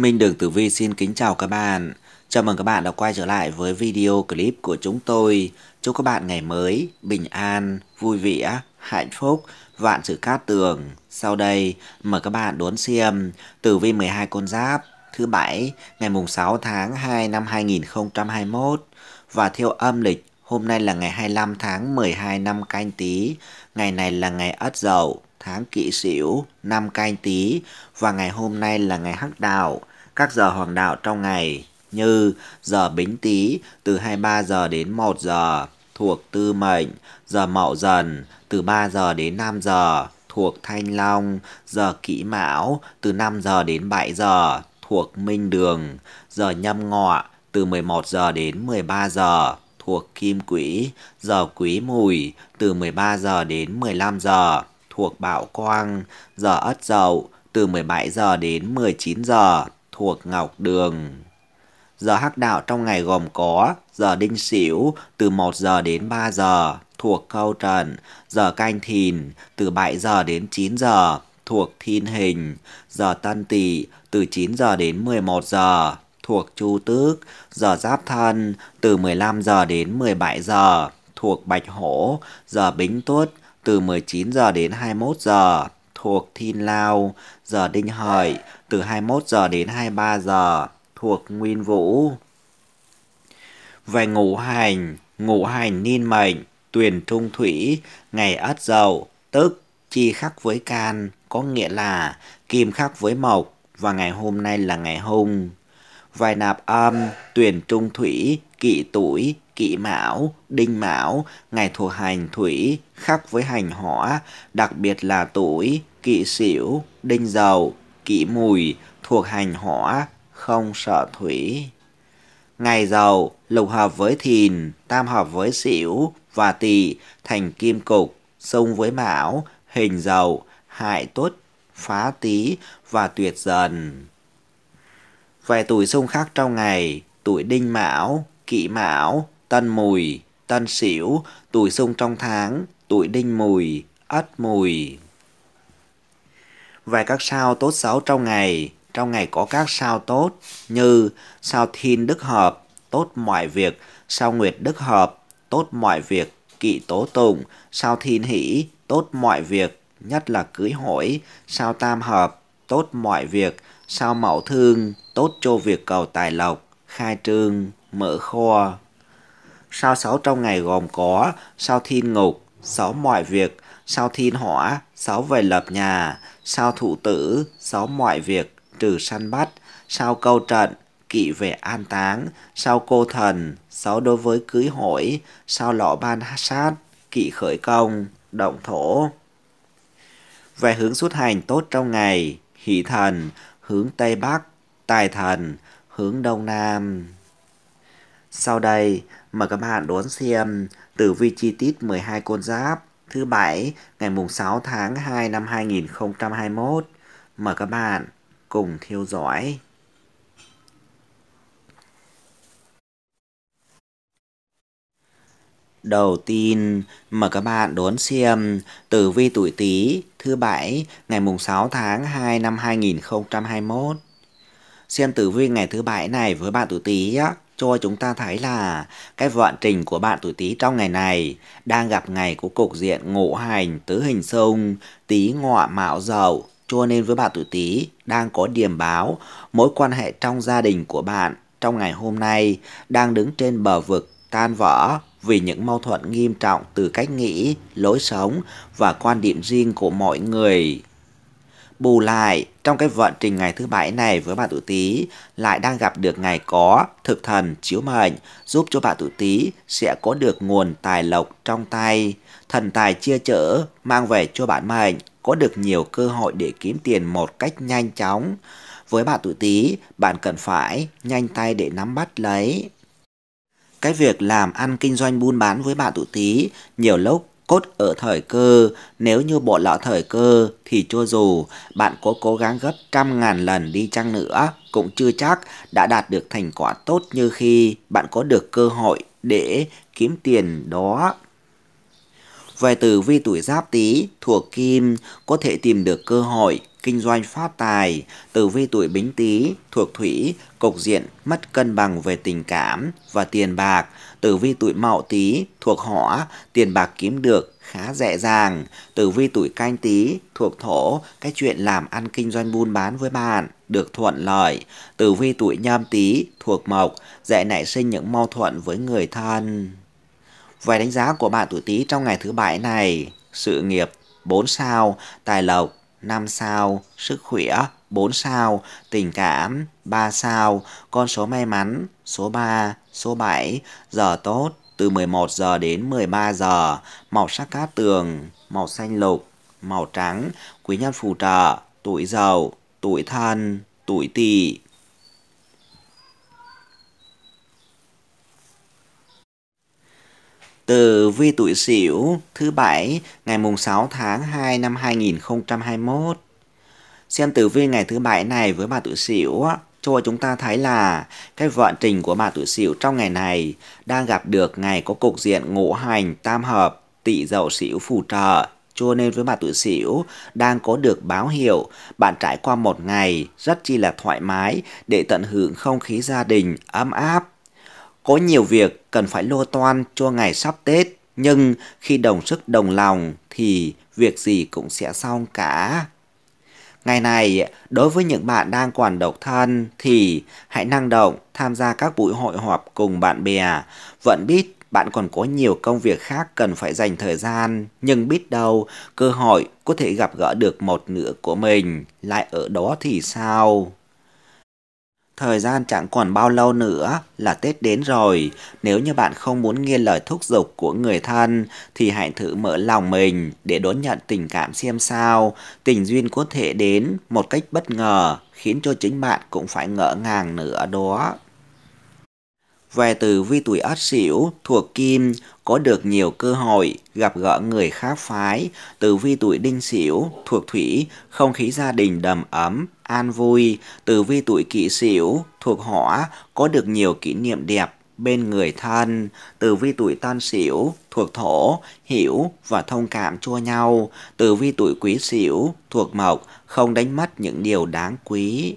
Minh Đường Tử Vi xin kính chào các bạn. Chào mừng các bạn đã quay trở lại với video clip của chúng tôi. Chúc các bạn ngày mới, bình an, vui vẻ, hạnh phúc, vạn sự cát tường. Sau đây, mời các bạn đón xem Tử Vi 12 con giáp thứ bảy ngày mùng 6 tháng 2 năm 2021 và theo âm lịch Hôm nay là ngày 25 tháng 12 năm canh tí, ngày này là ngày Ất Dậu, tháng kỵ sửu, năm canh tý và ngày hôm nay là ngày hắc đạo. Các giờ hoàng đạo trong ngày như giờ bính tý từ 23 giờ đến 1 giờ thuộc tư mệnh, giờ mậu dần từ 3 giờ đến 5 giờ thuộc thanh long, giờ kỷ mão từ 5 giờ đến 7 giờ thuộc minh đường, giờ nhâm ngọ từ 11 giờ đến 13 giờ thuộc kim quỹ, giờ quý mùi từ 13 giờ đến 15 giờ thuộc Bảo Quang, giờ Ất Dậu từ 17 giờ đến 19 giờ thuộc Ngọc Đường. Giờ hắc đạo trong ngày gồm có giờ Đinh Sửu từ 1 giờ đến 3 giờ thuộc Câu Trần, giờ Canh Thìn từ 7 giờ đến 9 giờ thuộc Thiên Hình, giờ Tân Tỵ từ 9 giờ đến 11 giờ thuộc Chu Tước, giờ Giáp Thân từ 15 giờ đến 17 giờ thuộc Bạch Hổ, giờ Bính Tuất từ 19 giờ đến 21 giờ thuộc Thin Lao, giờ Đinh Hợi từ 21 giờ đến 23 giờ thuộc Nguyên Vũ. Về ngũ hành, ngũ hành niên mệnh, tuyển trung thủy, ngày ất dậu, tức chi khắc với can, có nghĩa là kim khắc với mộc và ngày hôm nay là ngày hung vài nạp âm, tuyển trung thủy, kỵ tuổi, kỵ mão, đinh mão, ngày thuộc hành thủy, khắc với hành hỏa, đặc biệt là tuổi, kỵ sửu, đinh dầu, kỵ mùi, thuộc hành hỏa, không sợ thủy. Ngày dầu, lục hợp với thìn, tam hợp với sửu và tỵ thành kim cục, xung với mão, hình dầu, hại tuất, phá tý và tuyệt dần. Vài tuổi xung khắc trong ngày, tuổi đinh mão, kỵ mão, tân mùi, tân sửu, tuổi xung trong tháng, tuổi đinh mùi, ất mùi. Vài các sao tốt xấu trong ngày, trong ngày có các sao tốt như sao thiên đức hợp, tốt mọi việc, sao nguyệt đức hợp, tốt mọi việc, kỵ tố tụng, sao thiên hỷ, tốt mọi việc, nhất là cưới hỏi, sao tam hợp, tốt mọi việc, sao mẫu thương, tốt cho việc cầu tài lộc, khai trương, mở kho. Sao sáu trong ngày gồm có sao thiên ngục, sáu mọi việc, sao thiên hỏa, sáu về lập nhà, sao thụ tử, sáu mọi việc, trừ săn bắt, sao câu trận, kỵ về an táng, sao cô thần, sáu đối với cưới hỏi, sao lọ ban sát, kỵ khởi công, động thổ. Về hướng xuất hành tốt trong ngày, hỷ thần, hướng Tây Bắc, tài thần hướng đông nam. Sau đây, mời các bạn đón xem tử vi chi tiết 12 con giáp thứ bảy ngày mùng 6 tháng 2 năm 2021. Mời các bạn cùng theo dõi. Đầu tiên, mời các bạn đón xem tử vi tuổi Tý thứ bảy ngày mùng 6 tháng 2 năm 2021 xem tử vi ngày thứ bảy này với bạn tuổi Tý á cho chúng ta thấy là cái vận trình của bạn tuổi Tý trong ngày này đang gặp ngày của cục diện ngũ hành tứ hình sông Tý ngọ mão dậu cho nên với bạn tuổi Tý đang có điểm báo mối quan hệ trong gia đình của bạn trong ngày hôm nay đang đứng trên bờ vực tan vỡ vì những mâu thuẫn nghiêm trọng từ cách nghĩ, lối sống và quan điểm riêng của mọi người Bù lại, trong cái vận trình ngày thứ bảy này với bạn tuổi Tý lại đang gặp được ngày có thực thần chiếu mệnh, giúp cho bạn tuổi Tý sẽ có được nguồn tài lộc trong tay, thần tài chia chở mang về cho bạn mệnh có được nhiều cơ hội để kiếm tiền một cách nhanh chóng. Với bạn tuổi Tý, bạn cần phải nhanh tay để nắm bắt lấy cái việc làm ăn kinh doanh buôn bán với bạn tuổi Tý nhiều lúc cốt ở thời cơ, nếu như bỏ lỡ thời cơ thì cho dù bạn có cố gắng gấp trăm ngàn lần đi chăng nữa cũng chưa chắc đã đạt được thành quả tốt như khi bạn có được cơ hội để kiếm tiền đó. Về tử vi tuổi giáp tý thuộc kim có thể tìm được cơ hội kinh doanh phát tài, tử vi tuổi bính tý thuộc thủy, cục diện mất cân bằng về tình cảm và tiền bạc, tử vi tuổi mậu tý thuộc hỏa, tiền bạc kiếm được khá dễ dàng. Tử vi tuổi canh tý thuộc thổ, cái chuyện làm ăn kinh doanh buôn bán với bạn được thuận lợi. Tử vi tuổi nhâm tý thuộc mộc, dễ nảy sinh những mâu thuẫn với người thân. Vài đánh giá của bạn tuổi tý trong ngày thứ bảy này, sự nghiệp 4 sao, tài lộc 5 sao, sức khỏe 4 sao, tình cảm 3 sao, con số may mắn số 3, số 7, giờ tốt từ 11 giờ đến 13 giờ, màu sắc cát tường, màu xanh lục, màu trắng, quý nhân phù trợ, tuổi giàu, tuổi thân, tuổi tỵ. Từ vi tuổi Sửu thứ bảy ngày mùng 6 tháng 2 năm 2021 Xem tử vi ngày thứ bảy này với bà tuổi sửu cho chúng ta thấy là cái vận trình của bà tuổi sửu trong ngày này đang gặp được ngày có cục diện ngũ hành tam hợp tỵ dậu sửu phù trợ cho nên với bà tuổi sửu đang có được báo hiệu bạn trải qua một ngày rất chi là thoải mái để tận hưởng không khí gia đình ấm áp. Có nhiều việc cần phải lo toan cho ngày sắp Tết, nhưng khi đồng sức đồng lòng thì việc gì cũng sẽ xong cả. Ngày này, đối với những bạn đang còn độc thân thì hãy năng động tham gia các buổi hội họp cùng bạn bè. Vẫn biết bạn còn có nhiều công việc khác cần phải dành thời gian, nhưng biết đâu cơ hội có thể gặp gỡ được một nửa của mình lại ở đó thì sao? Thời gian chẳng còn bao lâu nữa là Tết đến rồi. Nếu như bạn không muốn nghe lời thúc giục của người thân thì hãy thử mở lòng mình để đón nhận tình cảm xem sao. Tình duyên có thể đến một cách bất ngờ khiến cho chính bạn cũng phải ngỡ ngàng nữa đó. Về từ vi tuổi Ất Sửu thuộc Kim có được nhiều cơ hội gặp gỡ người khác phái, từ vi tuổi Đinh Sửu thuộc Thủy, không khí gia đình đầm ấm, an vui, từ vi tuổi Kỷ Sửu thuộc Hỏa có được nhiều kỷ niệm đẹp bên người thân, từ vi tuổi Tân Sửu thuộc Thổ, hiểu và thông cảm cho nhau, từ vi tuổi Quý Sửu thuộc Mộc không đánh mất những điều đáng quý.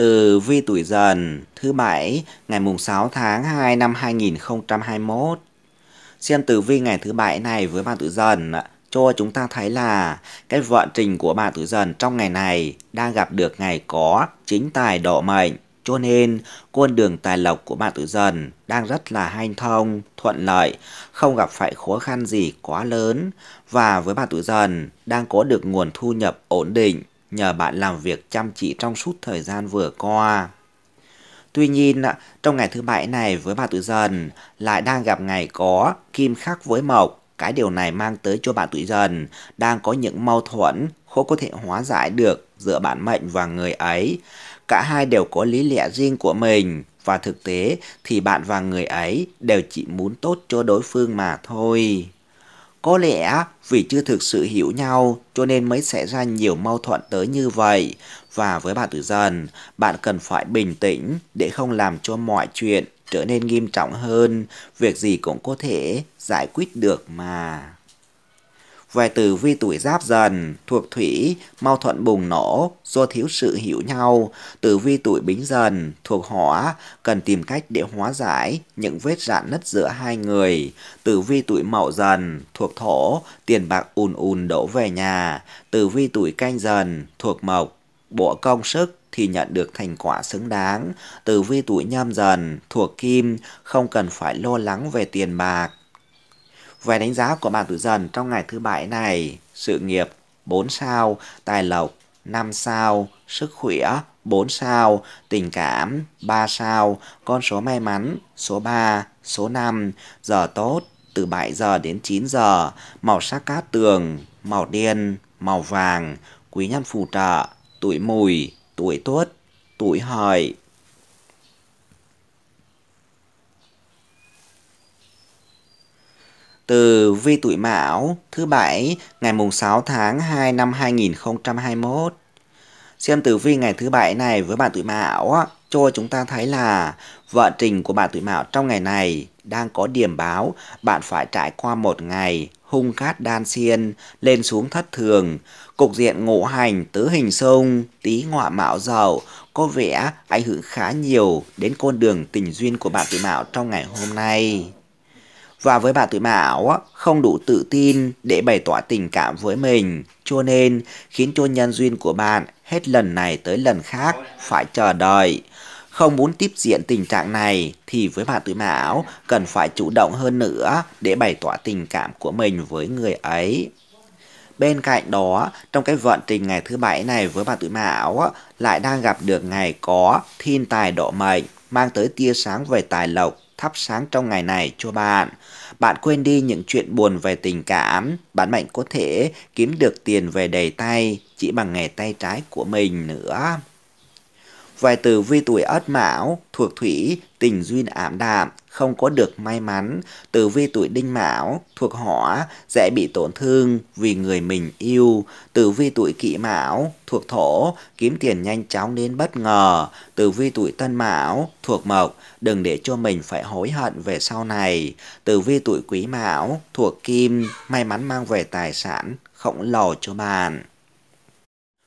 từ Vi Tuổi Dần thứ bảy ngày mùng 6 tháng 2 năm 2021. Xem tử vi ngày thứ bảy này với bạn tuổi dần cho chúng ta thấy là cái vận trình của bạn tuổi dần trong ngày này đang gặp được ngày có chính tài độ mệnh. Cho nên, con đường tài lộc của bạn tuổi dần đang rất là hanh thông, thuận lợi, không gặp phải khó khăn gì quá lớn. Và với bạn tuổi dần đang có được nguồn thu nhập ổn định, nhờ bạn làm việc chăm chỉ trong suốt thời gian vừa qua. Tuy nhiên, trong ngày thứ bảy này với bạn tuổi dần lại đang gặp ngày có kim khắc với mộc. Cái điều này mang tới cho bạn tuổi dần đang có những mâu thuẫn khó có thể hóa giải được giữa bản mệnh và người ấy. Cả hai đều có lý lẽ riêng của mình và thực tế thì bạn và người ấy đều chỉ muốn tốt cho đối phương mà thôi. Có lẽ vì chưa thực sự hiểu nhau cho nên mới xảy ra nhiều mâu thuẫn tới như vậy. Và với bạn tử dần, bạn cần phải bình tĩnh để không làm cho mọi chuyện trở nên nghiêm trọng hơn. Việc gì cũng có thể giải quyết được mà về từ vi tuổi giáp dần, thuộc thủy, mau thuận bùng nổ, do thiếu sự hiểu nhau, tử vi tuổi bính dần, thuộc hỏa, cần tìm cách để hóa giải những vết rạn nứt giữa hai người, tử vi tuổi mậu dần, thuộc thổ, tiền bạc ùn ùn đổ về nhà, tử vi tuổi canh dần, thuộc mộc, bộ công sức, thì nhận được thành quả xứng đáng. Tử vi tuổi nhâm dần, thuộc kim, không cần phải lo lắng về tiền bạc. Về đánh giá của bạn tuổi dần trong ngày thứ bảy này, sự nghiệp 4 sao, tài lộc 5 sao, sức khỏe 4 sao, tình cảm 3 sao, con số may mắn số 3, số 5, giờ tốt từ 7 giờ đến 9 giờ, màu sắc cát tường, màu đen, màu vàng, quý nhân phù trợ, tuổi mùi, tuổi tuất, tuổi hợi. từ vi tuổi Mão thứ bảy ngày mùng 6 tháng 2 năm 2021. Xem tử vi ngày thứ bảy này với bạn tuổi Mão cho chúng ta thấy là vận trình của bạn tuổi Mão trong ngày này đang có điểm báo bạn phải trải qua một ngày hung cát đan xiên, lên xuống thất thường, cục diện ngũ hành tứ hình sông, tí ngọa mạo dậu có vẻ ảnh hưởng khá nhiều đến con đường tình duyên của bạn tuổi Mão trong ngày hôm nay. Và với bà tuổi mão, không đủ tự tin để bày tỏ tình cảm với mình, cho nên khiến cho nhân duyên của bạn hết lần này tới lần khác phải chờ đợi. Không muốn tiếp diện tình trạng này thì với bạn tuổi mão cần phải chủ động hơn nữa để bày tỏ tình cảm của mình với người ấy. Bên cạnh đó, trong cái vận trình ngày thứ bảy này với bạn tuổi mão lại đang gặp được ngày có thiên tài độ mệnh mang tới tia sáng về tài lộc thắp sáng trong ngày này cho bạn. Bạn quên đi những chuyện buồn về tình cảm, bạn mạnh có thể kiếm được tiền về đầy tay chỉ bằng nghề tay trái của mình nữa. Vài từ vi tuổi ất mão, thuộc thủy, tình duyên ảm đạm, không có được may mắn, tử vi tuổi đinh mão, thuộc hỏa, dễ bị tổn thương vì người mình yêu, tử vi tuổi kỷ mão, thuộc thổ, kiếm tiền nhanh chóng đến bất ngờ, tử vi tuổi tân mão, thuộc mộc, đừng để cho mình phải hối hận về sau này, tử vi tuổi quý mão, thuộc kim, may mắn mang về tài sản, khổng lồ cho bạn.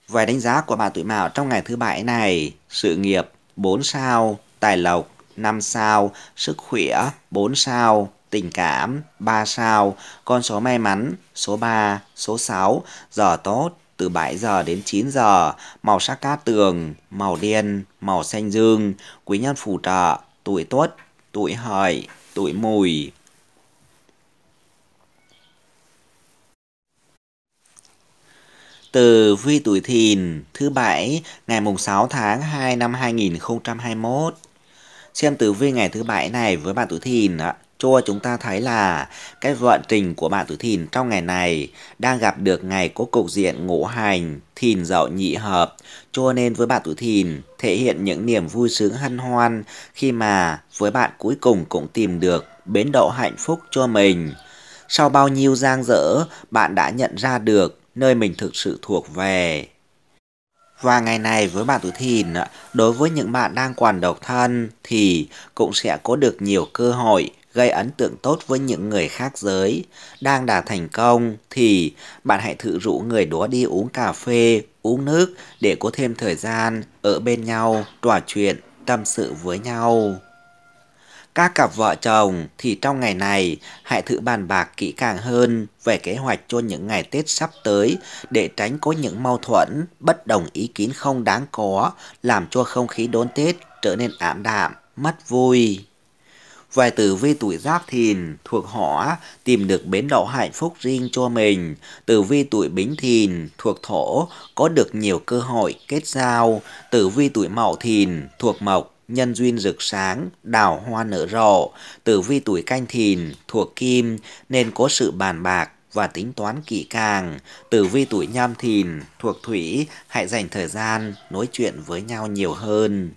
Vài đánh giá của bạn tuổi mão trong ngày thứ bảy này, sự nghiệp 4 sao, tài lộc 5 sao, sức khỏe 4 sao, tình cảm 3 sao, con số may mắn số 3, số 6, giờ tốt từ 7 giờ đến 9 giờ, màu sắc cát tường, màu đen, màu xanh dương, quý nhân phù trợ, tuổi tuất, tuổi hợi, tuổi mùi. Từ vi tuổi thìn thứ bảy ngày mùng 6 tháng 2 năm 2021 xem tử vi ngày thứ bảy này với bạn tuổi thìn đó cho chúng ta thấy là cái vận trình của bạn tuổi thìn trong ngày này đang gặp được ngày có cục diện ngũ hành thìn dậu nhị hợp cho nên với bạn tuổi thìn thể hiện những niềm vui sướng hân hoan khi mà với bạn cuối cùng cũng tìm được bến đậu hạnh phúc cho mình sau bao nhiêu giang dở bạn đã nhận ra được nơi mình thực sự thuộc về và ngày này với bạn tuổi thìn, đối với những bạn đang còn độc thân thì cũng sẽ có được nhiều cơ hội gây ấn tượng tốt với những người khác giới. Đang đạt thành công thì bạn hãy thử rủ người đó đi uống cà phê, uống nước để có thêm thời gian ở bên nhau, trò chuyện, tâm sự với nhau. Các cặp vợ chồng thì trong ngày này hãy thử bàn bạc kỹ càng hơn về kế hoạch cho những ngày Tết sắp tới để tránh có những mâu thuẫn, bất đồng ý kiến không đáng có làm cho không khí đón Tết trở nên ảm đạm, mất vui. Vài tử vi tuổi giáp thìn thuộc hỏa tìm được bến đậu hạnh phúc riêng cho mình. Tử vi tuổi bính thìn thuộc thổ có được nhiều cơ hội kết giao. Tử vi tuổi mậu thìn thuộc mộc nhân duyên rực sáng, đào hoa nở rộ, tử vi tuổi canh thìn, thuộc kim nên có sự bàn bạc và tính toán kỹ càng. Tử vi tuổi nhâm thìn, thuộc thủy, hãy dành thời gian nói chuyện với nhau nhiều hơn.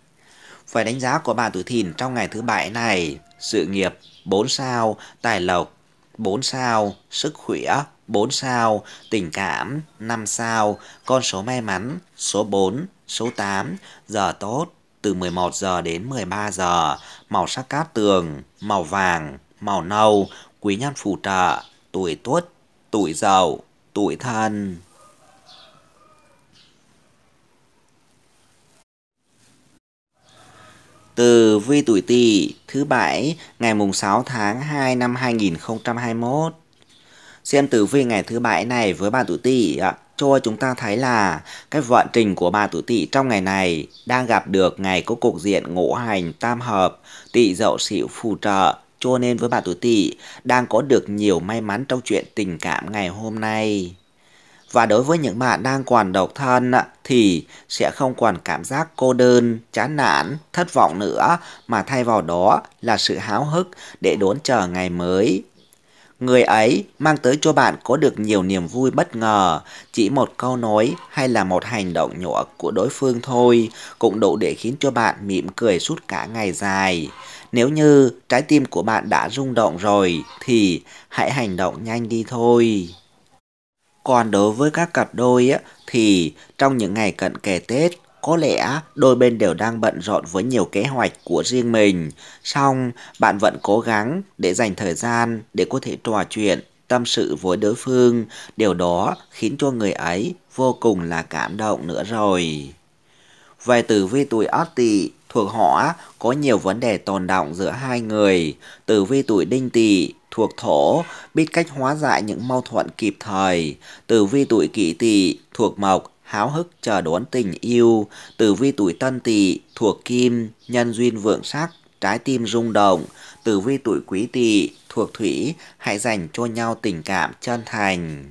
Phải đánh giá của bà tuổi thìn trong ngày thứ bảy này, sự nghiệp 4 sao, tài lộc 4 sao, sức khỏe 4 sao, tình cảm 5 sao, con số may mắn số 4, số 8, giờ tốt từ 11 giờ đến 13 giờ, màu sắc cát tường, màu vàng, màu nâu, quý nhân phù trợ, tuổi tuất, tuổi dậu, tuổi thân. Từ vi tuổi tỵ thứ bảy ngày mùng 6 tháng 2 năm 2021. Xem tử vi ngày thứ bảy này với bạn tuổi tỵ ạ cho chúng ta thấy là cái vận trình của bà tuổi tỵ trong ngày này đang gặp được ngày có cục diện ngũ hành tam hợp, tỵ dậu sửu phù trợ, cho nên với bà tuổi tỵ đang có được nhiều may mắn trong chuyện tình cảm ngày hôm nay. Và đối với những bạn đang còn độc thân thì sẽ không còn cảm giác cô đơn, chán nản, thất vọng nữa mà thay vào đó là sự háo hức để đón chờ ngày mới, Người ấy mang tới cho bạn có được nhiều niềm vui bất ngờ, chỉ một câu nói hay là một hành động nhỏ của đối phương thôi cũng đủ để khiến cho bạn mỉm cười suốt cả ngày dài. Nếu như trái tim của bạn đã rung động rồi thì hãy hành động nhanh đi thôi. Còn đối với các cặp đôi á, thì trong những ngày cận kề Tết, có lẽ đôi bên đều đang bận rộn với nhiều kế hoạch của riêng mình, song bạn vẫn cố gắng để dành thời gian để có thể trò chuyện, tâm sự với đối phương, điều đó khiến cho người ấy vô cùng là cảm động nữa rồi. Về tử vi tuổi Ất Tỵ, thuộc họ có nhiều vấn đề tồn động giữa hai người. Tử vi tuổi Đinh Tỵ thuộc thổ biết cách hóa giải những mâu thuẫn kịp thời. Tử vi tuổi Kỷ Tỵ thuộc mộc háo hức chờ đón tình yêu, tử vi tuổi tân tỵ thuộc kim, nhân duyên vượng sắc, trái tim rung động, tử vi tuổi quý tỵ thuộc thủy, hãy dành cho nhau tình cảm chân thành.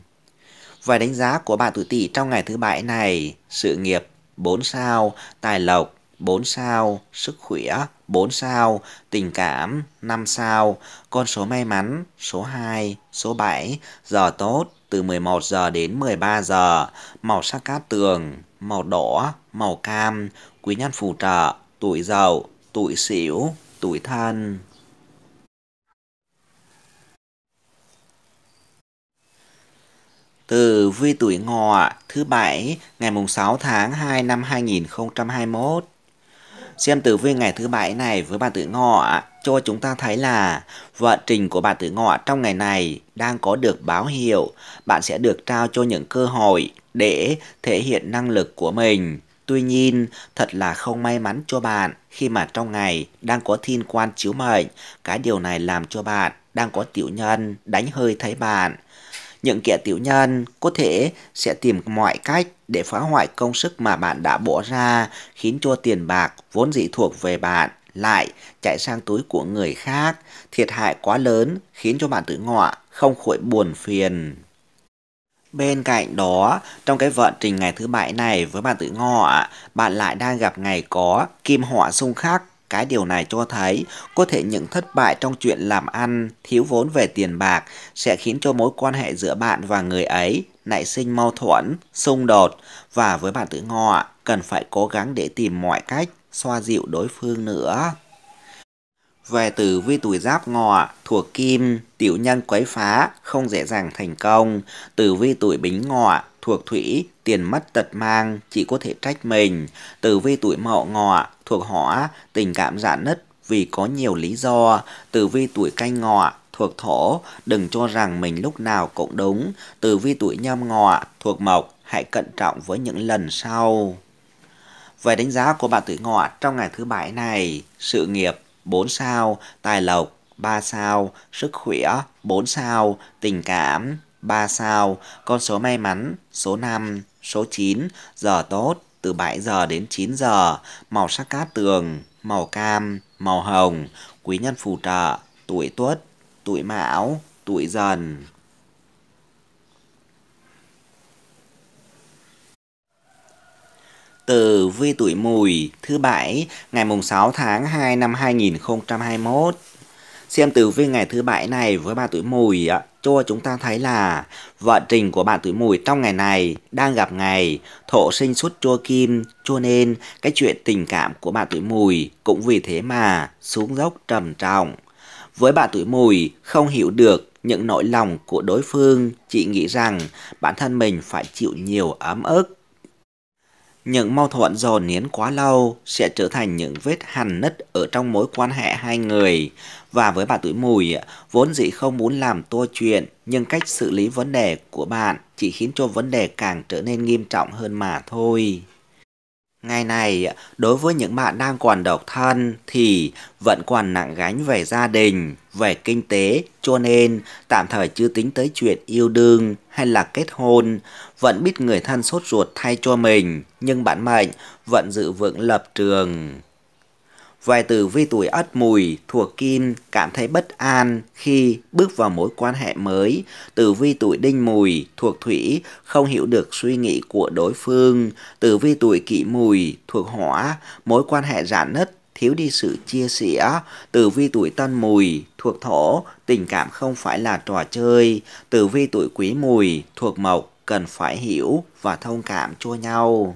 Và đánh giá của bạn tuổi tỵ trong ngày thứ bảy này, sự nghiệp 4 sao, tài lộc 4 sao, sức khỏe 4 sao, tình cảm 5 sao, con số may mắn số 2, số 7, giờ tốt từ 11 giờ đến 13 giờ, màu sắc cát tường, màu đỏ, màu cam, quý nhân phù trợ, tuổi dậu, tuổi sửu, tuổi thân. Từ vi tuổi ngọ thứ bảy ngày mùng 6 tháng 2 năm 2021 Xem tử vi ngày thứ bảy này với bạn tử ngọ cho chúng ta thấy là vận trình của bạn tử ngọ trong ngày này đang có được báo hiệu. Bạn sẽ được trao cho những cơ hội để thể hiện năng lực của mình. Tuy nhiên, thật là không may mắn cho bạn khi mà trong ngày đang có thiên quan chiếu mệnh. Cái điều này làm cho bạn đang có tiểu nhân đánh hơi thấy bạn. Những kẻ tiểu nhân có thể sẽ tìm mọi cách để phá hoại công sức mà bạn đã bỏ ra, khiến cho tiền bạc vốn dĩ thuộc về bạn lại chạy sang túi của người khác, thiệt hại quá lớn khiến cho bạn tự ngọa không khỏi buồn phiền. Bên cạnh đó, trong cái vận trình ngày thứ bảy này với bạn tự ngọ, bạn lại đang gặp ngày có kim họa xung khắc. Cái điều này cho thấy có thể những thất bại trong chuyện làm ăn, thiếu vốn về tiền bạc sẽ khiến cho mối quan hệ giữa bạn và người ấy nảy sinh mâu thuẫn, xung đột và với bạn tự ngọ cần phải cố gắng để tìm mọi cách xoa dịu đối phương nữa. Về tử vi tuổi giáp ngọ, thuộc kim, tiểu nhân quấy phá, không dễ dàng thành công. Tử vi tuổi bính ngọ, thuộc thủy, tiền mất tật mang, chỉ có thể trách mình. Tử vi tuổi mậu ngọ, thuộc hỏa, tình cảm giãn nứt vì có nhiều lý do. Tử vi tuổi canh ngọ, thuộc thổ, đừng cho rằng mình lúc nào cũng đúng. từ vi tuổi nhâm ngọ, thuộc mộc, hãy cẩn trọng với những lần sau. Về đánh giá của bạn tuổi ngọ trong ngày thứ bảy này, sự nghiệp 4 sao, tài lộc 3 sao, sức khỏe 4 sao, tình cảm 3 sao, con số may mắn số 5, số 9, giờ tốt từ 7 giờ đến 9 giờ, màu sắc cát tường, màu cam, màu hồng, quý nhân phù trợ, tuổi tuất tuổi mão, tuổi dần. từ vi tuổi mùi thứ bảy ngày mùng 6 tháng 2 năm 2021. Xem từ vi ngày thứ bảy này với bạn tuổi mùi cho chúng ta thấy là vận trình của bạn tuổi mùi trong ngày này đang gặp ngày thổ sinh xuất chua kim cho nên cái chuyện tình cảm của bạn tuổi mùi cũng vì thế mà xuống dốc trầm trọng với bà tuổi mùi, không hiểu được những nỗi lòng của đối phương, chị nghĩ rằng bản thân mình phải chịu nhiều ấm ức. Những mâu thuẫn dồn nén quá lâu sẽ trở thành những vết hằn nứt ở trong mối quan hệ hai người. Và với bà tuổi mùi, vốn dĩ không muốn làm tua chuyện, nhưng cách xử lý vấn đề của bạn chỉ khiến cho vấn đề càng trở nên nghiêm trọng hơn mà thôi. Ngày này, đối với những bạn đang còn độc thân thì vẫn còn nặng gánh về gia đình, về kinh tế, cho nên tạm thời chưa tính tới chuyện yêu đương hay là kết hôn, vẫn biết người thân sốt ruột thay cho mình, nhưng bạn mệnh vẫn dự vững lập trường. Vài từ vi tuổi ất mùi thuộc kim cảm thấy bất an khi bước vào mối quan hệ mới. Tử vi tuổi đinh mùi thuộc thủy không hiểu được suy nghĩ của đối phương. Tử vi tuổi kỷ mùi thuộc hỏa mối quan hệ giản nứt thiếu đi sự chia sẻ. Tử vi tuổi tân mùi thuộc thổ tình cảm không phải là trò chơi. Tử vi tuổi quý mùi thuộc mộc cần phải hiểu và thông cảm cho nhau.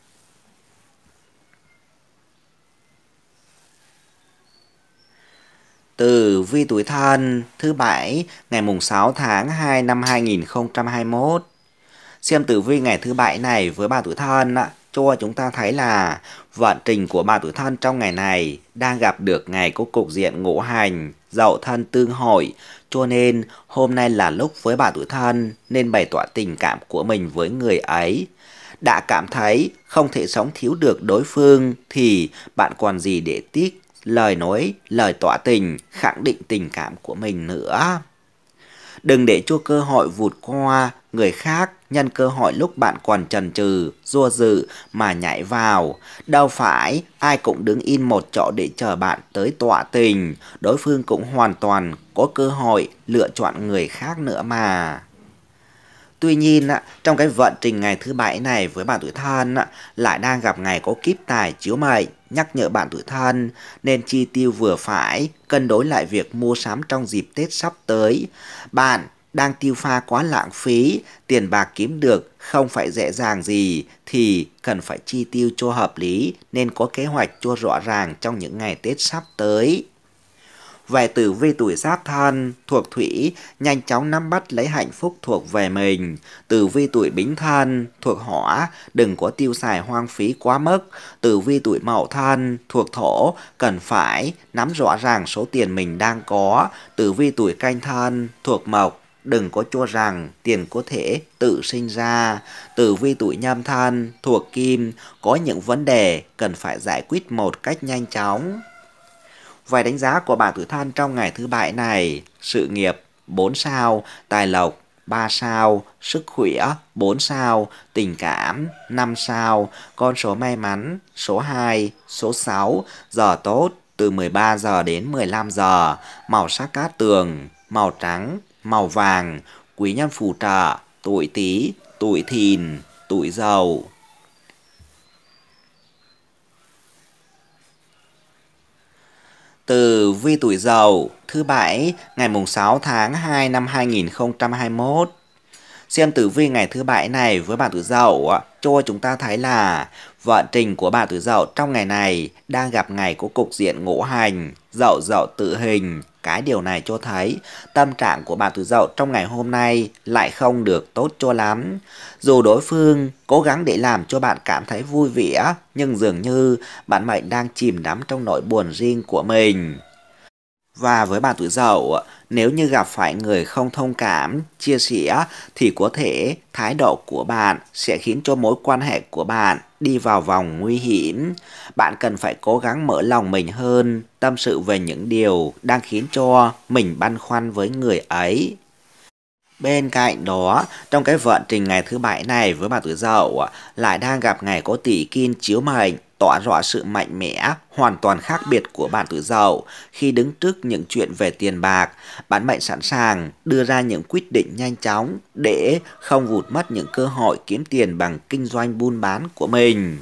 từ vi tuổi thân thứ bảy ngày mùng 6 tháng 2 năm 2021. Xem tử vi ngày thứ bảy này với bà tuổi thân cho chúng ta thấy là vận trình của bà tuổi thân trong ngày này đang gặp được ngày có cục diện ngũ hành, dậu thân tương hội, cho nên hôm nay là lúc với bà tuổi thân nên bày tỏ tình cảm của mình với người ấy đã cảm thấy không thể sống thiếu được đối phương thì bạn còn gì để tiếc lời nói, lời tỏ tình, khẳng định tình cảm của mình nữa. Đừng để cho cơ hội vụt qua người khác nhân cơ hội lúc bạn còn trần trừ, rua dự mà nhảy vào. Đâu phải ai cũng đứng in một chỗ để chờ bạn tới tọa tình, đối phương cũng hoàn toàn có cơ hội lựa chọn người khác nữa mà. Tuy nhiên, trong cái vận trình ngày thứ bảy này với bạn tuổi thân lại đang gặp ngày có kíp tài chiếu mệnh, nhắc nhở bạn tuổi thân nên chi tiêu vừa phải, cân đối lại việc mua sắm trong dịp Tết sắp tới. Bạn đang tiêu pha quá lãng phí, tiền bạc kiếm được không phải dễ dàng gì thì cần phải chi tiêu cho hợp lý nên có kế hoạch cho rõ ràng trong những ngày Tết sắp tới về tử vi tuổi giáp thân thuộc thủy nhanh chóng nắm bắt lấy hạnh phúc thuộc về mình tử vi tuổi bính thân thuộc hỏa đừng có tiêu xài hoang phí quá mức tử vi tuổi mậu thân thuộc thổ cần phải nắm rõ ràng số tiền mình đang có tử vi tuổi canh thân thuộc mộc đừng có cho rằng tiền có thể tự sinh ra. Tử vi tuổi nhâm thân thuộc kim có những vấn đề cần phải giải quyết một cách nhanh chóng. Vài đánh giá của bạn Tử Than trong ngày thứ bảy này, sự nghiệp 4 sao, tài lộc 3 sao, sức khỏe 4 sao, tình cảm 5 sao, con số may mắn số 2, số 6, giờ tốt từ 13 giờ đến 15 giờ, màu sắc cát tường, màu trắng, màu vàng, quý nhân phù trợ, tuổi Tý, tuổi Thìn, tuổi Dậu. từ Vi Tuổi Dậu thứ Bảy ngày mùng 6 tháng 2 năm 2021. Xem tử vi ngày thứ Bảy này với bạn Tuổi Dậu cho chúng ta thấy là vận trình của bạn Tuổi Dậu trong ngày này đang gặp ngày có cục diện ngũ hành, Dậu Dậu tự hình, cái điều này cho thấy tâm trạng của bạn Tử Dậu trong ngày hôm nay lại không được tốt cho lắm. Dù đối phương cố gắng để làm cho bạn cảm thấy vui vẻ, nhưng dường như bạn mệnh đang chìm đắm trong nỗi buồn riêng của mình. Và với bạn tuổi dậu, nếu như gặp phải người không thông cảm, chia sẻ thì có thể thái độ của bạn sẽ khiến cho mối quan hệ của bạn đi vào vòng nguy hiểm. Bạn cần phải cố gắng mở lòng mình hơn, tâm sự về những điều đang khiến cho mình băn khoăn với người ấy. Bên cạnh đó, trong cái vận trình ngày thứ bảy này với bà tuổi dậu lại đang gặp ngày có tỷ kim chiếu mệnh tỏa rõ sự mạnh mẽ, hoàn toàn khác biệt của bạn tuổi dậu khi đứng trước những chuyện về tiền bạc. Bạn mệnh sẵn sàng đưa ra những quyết định nhanh chóng để không vụt mất những cơ hội kiếm tiền bằng kinh doanh buôn bán của mình.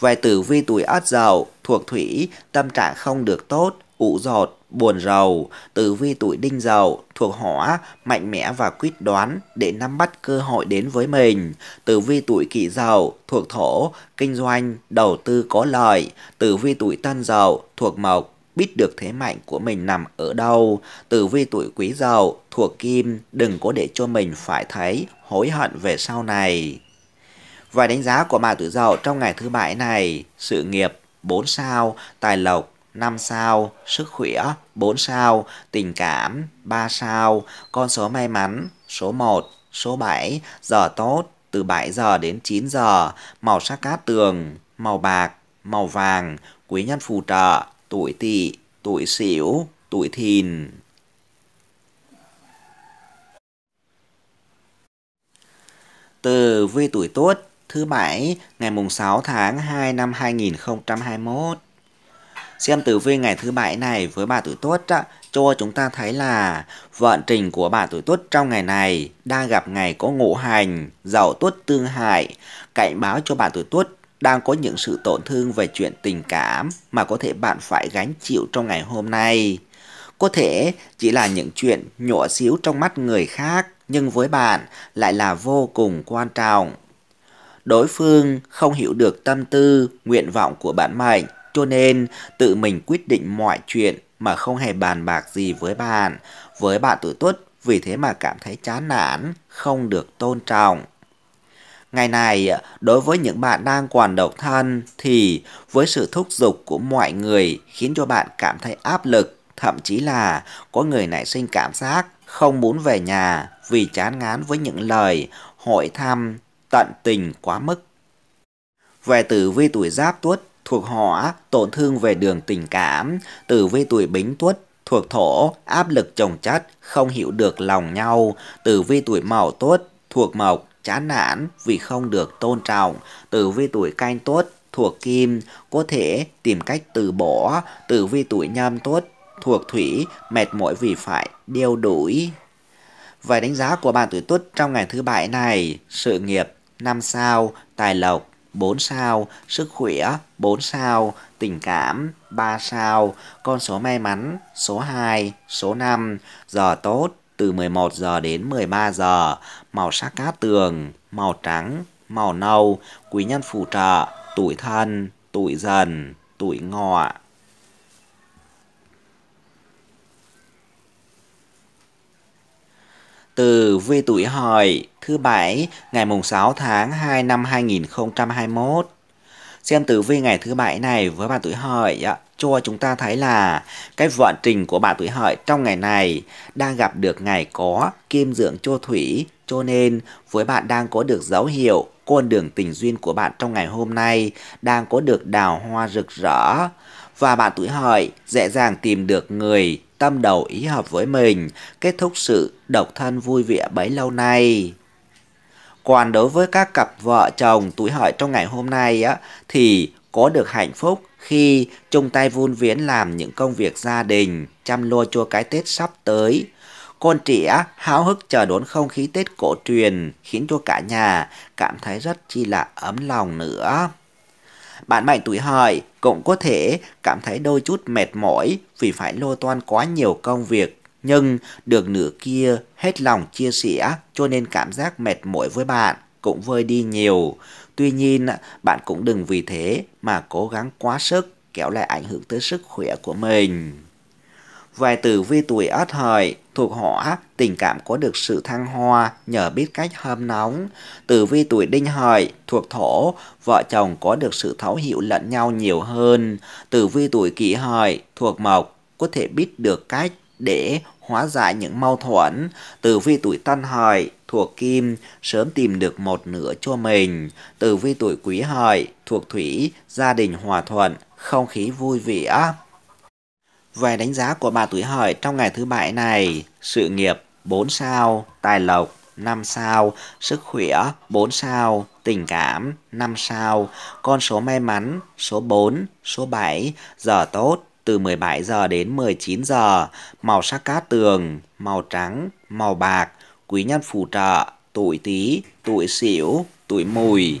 Về tử vi tuổi ất dậu, thuộc thủy, tâm trạng không được tốt, ủ rột, buồn rầu, tử vi tuổi đinh dậu thuộc hỏa, mạnh mẽ và quyết đoán để nắm bắt cơ hội đến với mình. Tử vi tuổi kỷ dậu thuộc thổ, kinh doanh, đầu tư có lợi. Tử vi tuổi tân dậu thuộc mộc, biết được thế mạnh của mình nằm ở đâu. Tử vi tuổi quý dậu thuộc kim, đừng có để cho mình phải thấy hối hận về sau này. Và đánh giá của bà tuổi dậu trong ngày thứ bảy này, sự nghiệp 4 sao, tài lộc 5 sao, sức khỏe 4 sao, tình cảm 3 sao, con số may mắn số 1, số 7, giờ tốt từ 7 giờ đến 9 giờ, màu sắc cát tường, màu bạc, màu vàng, quý nhân phù trợ, tuổi tỵ, tuổi sửu, tuổi thìn. Từ vi tuổi tuất thứ bảy ngày mùng 6 tháng 2 năm 2021. Xem tử vi ngày thứ bảy này với bà tuổi tuất cho chúng ta thấy là vận trình của bà tuổi tuất trong ngày này đang gặp ngày có ngũ hành, giàu tuất tương hại, cảnh báo cho bà tuổi tuất đang có những sự tổn thương về chuyện tình cảm mà có thể bạn phải gánh chịu trong ngày hôm nay. Có thể chỉ là những chuyện nhỏ xíu trong mắt người khác nhưng với bạn lại là vô cùng quan trọng. Đối phương không hiểu được tâm tư, nguyện vọng của bản mệnh cho nên tự mình quyết định mọi chuyện mà không hề bàn bạc gì với bạn, với bạn tuổi tuất vì thế mà cảm thấy chán nản, không được tôn trọng. Ngày này, đối với những bạn đang còn độc thân thì với sự thúc giục của mọi người khiến cho bạn cảm thấy áp lực, thậm chí là có người nảy sinh cảm giác không muốn về nhà vì chán ngán với những lời hội thăm tận tình quá mức. Về tử vi tuổi giáp tuất thuộc hỏa, tổn thương về đường tình cảm, tử vi tuổi bính tuất, thuộc thổ, áp lực chồng chất, không hiểu được lòng nhau, tử vi tuổi mậu tuất, thuộc mộc, chán nản vì không được tôn trọng, tử vi tuổi canh tuất, thuộc kim, có thể tìm cách từ bỏ, tử vi tuổi nhâm tuất, thuộc thủy, mệt mỏi vì phải đeo đuổi. Vài đánh giá của bạn tuổi tuất trong ngày thứ bảy này, sự nghiệp 5 sao, tài lộc 4 sao, sức khỏe 4 sao, tình cảm 3 sao, con số may mắn số 2, số 5, giờ tốt từ 11 giờ đến 13 giờ, màu sắc cát tường, màu trắng, màu nâu, quý nhân phù trợ, tuổi thân, tuổi dần, tuổi ngọ. Từ vi tuổi hợi thứ bảy ngày mùng 6 tháng 2 năm 2021. Xem tử vi ngày thứ bảy này với bạn tuổi hợi cho chúng ta thấy là cái vận trình của bạn tuổi hợi trong ngày này đang gặp được ngày có kim dưỡng chô thủy cho nên với bạn đang có được dấu hiệu con đường tình duyên của bạn trong ngày hôm nay đang có được đào hoa rực rỡ và bạn tuổi hợi dễ dàng tìm được người tâm đầu ý hợp với mình, kết thúc sự độc thân vui vẻ bấy lâu nay. Còn đối với các cặp vợ chồng tuổi hợi trong ngày hôm nay á, thì có được hạnh phúc khi chung tay vun viễn làm những công việc gia đình, chăm lo cho cái Tết sắp tới. Con trẻ háo hức chờ đón không khí Tết cổ truyền khiến cho cả nhà cảm thấy rất chi là ấm lòng nữa. Bạn mạnh tuổi hợi cũng có thể cảm thấy đôi chút mệt mỏi vì phải lô toan quá nhiều công việc nhưng được nửa kia hết lòng chia sẻ cho nên cảm giác mệt mỏi với bạn cũng vơi đi nhiều. Tuy nhiên, bạn cũng đừng vì thế mà cố gắng quá sức kéo lại ảnh hưởng tới sức khỏe của mình. Vài tử vi tuổi ất hợi thuộc hỏa, tình cảm có được sự thăng hoa nhờ biết cách hâm nóng. Tử vi tuổi đinh hợi thuộc thổ, vợ chồng có được sự thấu hiểu lẫn nhau nhiều hơn. Tử vi tuổi kỷ hợi thuộc mộc, có thể biết được cách để hóa giải những mâu thuẫn. Tử vi tuổi tân hợi thuộc kim, sớm tìm được một nửa cho mình. Tử vi tuổi quý hợi thuộc thủy, gia đình hòa thuận, không khí vui vẻ. Về đánh giá của bà tuổi hợi trong ngày thứ bảy này, sự nghiệp 4 sao, tài lộc 5 sao, sức khỏe 4 sao, tình cảm 5 sao, con số may mắn số 4, số 7, giờ tốt từ 17 giờ đến 19 giờ, màu sắc cát tường, màu trắng, màu bạc, quý nhân phù trợ, tuổi tí, tuổi xỉu, tuổi mùi.